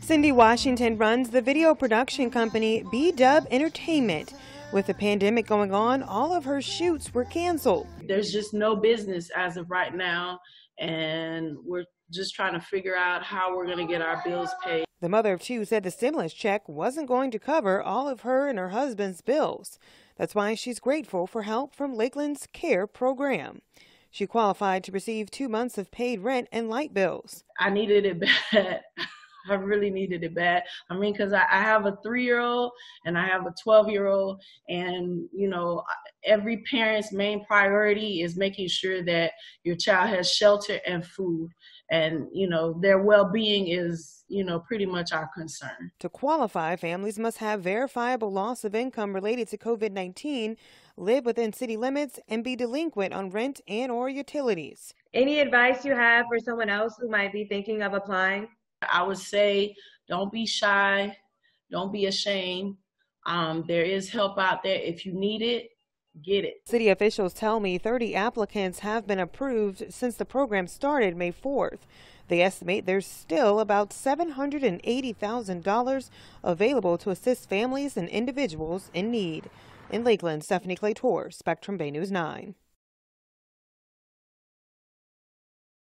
Cindy Washington runs the video production company B Dub Entertainment. With the pandemic going on, all of her shoots were canceled. There's just no business as of right now, and we're just trying to figure out how we're going to get our bills paid. The mother of two said the stimulus check wasn't going to cover all of her and her husband's bills. That's why she's grateful for help from Lakeland's CARE program. She qualified to receive two months of paid rent and light bills. I needed it bad. I really needed it bad. I mean, because I, I, have a three year old and I have a 12 year old, and you know, every parent's main priority is making sure that your child has shelter and food, and you know, their well being is you know pretty much our concern. To qualify, families must have verifiable loss of income related to COVID 19 live within city limits and be delinquent on rent and or utilities. Any advice you have for someone else who might be thinking of applying? I would say don't be shy, don't be ashamed. Um, there is help out there if you need it. Get it. City officials tell me 30 applicants have been approved since the program started May 4th. They estimate there's still about $780,000 available to assist families and individuals in need. In Lakeland, Stephanie Clay Tor, Spectrum Bay News 9.